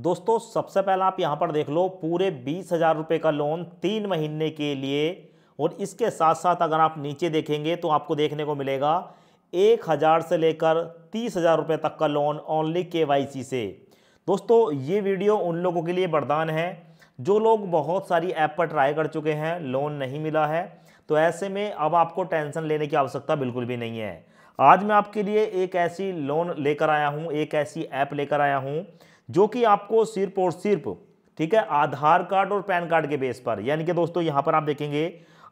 दोस्तों सबसे पहला आप यहाँ पर देख लो पूरे बीस हज़ार रुपये का लोन तीन महीने के लिए और इसके साथ साथ अगर आप नीचे देखेंगे तो आपको देखने को मिलेगा एक हज़ार से लेकर तीस हज़ार रुपये तक का लोन ओनली के से दोस्तों ये वीडियो उन लोगों के लिए वरदान है जो लोग बहुत सारी ऐप पर ट्राई कर चुके हैं लोन नहीं मिला है तो ऐसे में अब आपको टेंशन लेने की आवश्यकता बिल्कुल भी नहीं है आज मैं आपके लिए एक ऐसी लोन लेकर आया हूँ एक ऐसी ऐप लेकर आया हूँ जो कि आपको सिर्फ और सिर्फ ठीक है आधार कार्ड और पैन कार्ड के बेस पर यानी कि दोस्तों यहाँ पर आप देखेंगे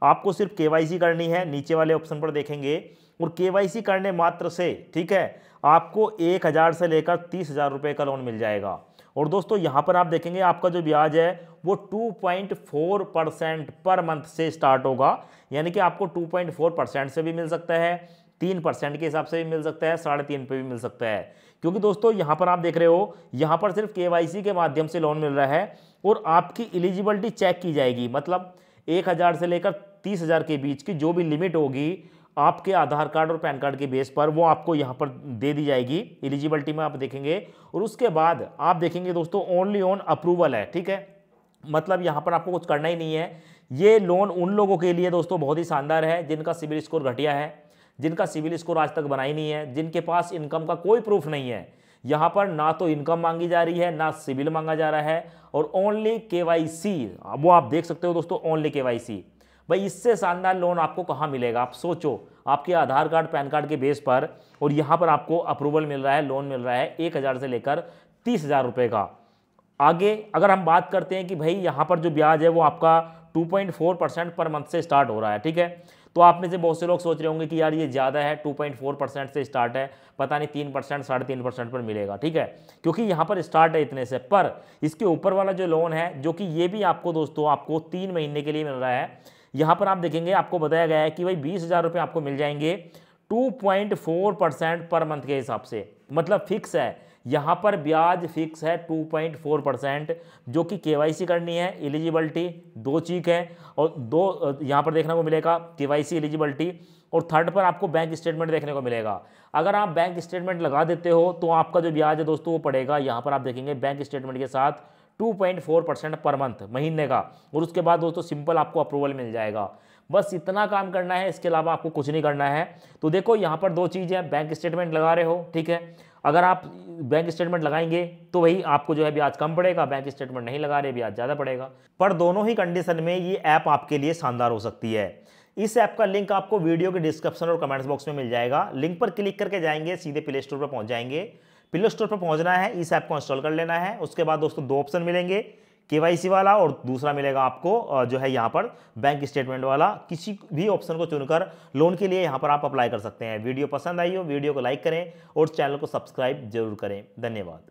आपको सिर्फ के करनी है नीचे वाले ऑप्शन पर देखेंगे और के करने मात्र से ठीक है आपको एक हज़ार से लेकर तीस हज़ार रुपये का लोन मिल जाएगा और दोस्तों यहाँ पर आप देखेंगे आपका जो ब्याज है वो 2.4 परसेंट पर मंथ से स्टार्ट होगा यानी कि आपको 2.4 परसेंट से भी मिल सकता है तीन परसेंट के हिसाब से भी मिल सकता है साढ़े तीन पे भी मिल सकता है क्योंकि दोस्तों यहाँ पर आप देख रहे हो यहाँ पर सिर्फ के के माध्यम से लोन मिल रहा है और आपकी एलिजिबिलिटी चेक की जाएगी मतलब एक हज़ार से लेकर तीस हज़ार के बीच की जो भी लिमिट होगी आपके आधार कार्ड और पैन कार्ड के बेस पर वो आपको यहाँ पर दे दी जाएगी एलिजिबिलिटी में आप देखेंगे और उसके बाद आप देखेंगे दोस्तों ओनली ऑन अप्रूवल है ठीक है मतलब यहाँ पर आपको कुछ करना ही नहीं है ये लोन उन लोगों के लिए दोस्तों बहुत ही शानदार है जिनका सिविल स्कोर घटिया है जिनका सिविल स्कोर आज तक बना ही नहीं है जिनके पास इनकम का कोई प्रूफ नहीं है यहाँ पर ना तो इनकम मांगी जा रही है ना सिविल मांगा जा रहा है और ओनली के वो आप देख सकते हो दोस्तों ओनली के भाई इससे शानदार लोन आपको कहाँ मिलेगा आप सोचो आपके आधार कार्ड पैन कार्ड के बेस पर और यहाँ पर आपको अप्रूवल मिल रहा है लोन मिल रहा है एक हज़ार से लेकर तीस हज़ार रुपये का आगे अगर हम बात करते हैं कि भाई यहाँ पर जो ब्याज है वो आपका 2.4 परसेंट पर मंथ से स्टार्ट हो रहा है ठीक है तो आप में से बहुत से लोग सोच रहे होंगे कि यार ये ज़्यादा है 2.4 परसेंट से स्टार्ट है पता नहीं तीन परसेंट साढ़े तीन परसेंट पर मिलेगा ठीक है क्योंकि यहाँ पर स्टार्ट है इतने से पर इसके ऊपर वाला जो लोन है जो कि ये भी आपको दोस्तों आपको तीन महीने के लिए मिल रहा है यहाँ पर आप देखेंगे आपको बताया गया है कि भाई बीस हज़ार रुपये आपको मिल जाएंगे टू परसेंट पर मंथ के हिसाब से मतलब फिक्स है यहाँ पर ब्याज फिक्स है 2.4 परसेंट जो कि केवाईसी करनी है एलिजिबिलिटी दो चीक है और दो यहाँ पर देखने को मिलेगा केवाईसी एलिजिबिलिटी और थर्ड पर आपको बैंक स्टेटमेंट देखने को मिलेगा अगर आप बैंक स्टेटमेंट लगा देते हो तो आपका जो ब्याज है दोस्तों वो पड़ेगा यहाँ पर आप देखेंगे बैंक स्टेटमेंट के साथ 2.4 परसेंट पर मंथ महीने का और उसके बाद दोस्तों सिंपल आपको अप्रूवल मिल जाएगा बस इतना काम करना है इसके अलावा आपको कुछ नहीं करना है तो देखो यहाँ पर दो चीज़ है बैंक स्टेटमेंट लगा रहे हो ठीक है अगर आप बैंक स्टेटमेंट लगाएंगे तो वही आपको जो है ब्याज कम पड़ेगा बैंक स्टेटमेंट नहीं लगा रहे ब्याज ज़्यादा पड़ेगा पर दोनों ही कंडीशन में ये ऐप आपके लिए शानदार हो सकती है इस ऐप का लिंक आपको वीडियो के डिस्क्रिप्शन और कमेंट्स बॉक्स में मिल जाएगा लिंक पर क्लिक करके जाएंगे सीधे प्ले स्टोर पर पहुँच जाएंगे प्ले स्टोर पर पहुँचना है इस ऐप को इंस्टॉल कर लेना है उसके बाद दोस्तों दो ऑप्शन मिलेंगे केवाईसी वाला और दूसरा मिलेगा आपको जो है यहाँ पर बैंक स्टेटमेंट वाला किसी भी ऑप्शन को चुनकर लोन के लिए यहाँ पर आप अप्लाई कर सकते हैं वीडियो पसंद आई हो वीडियो को लाइक करें और चैनल को सब्सक्राइब जरूर करें धन्यवाद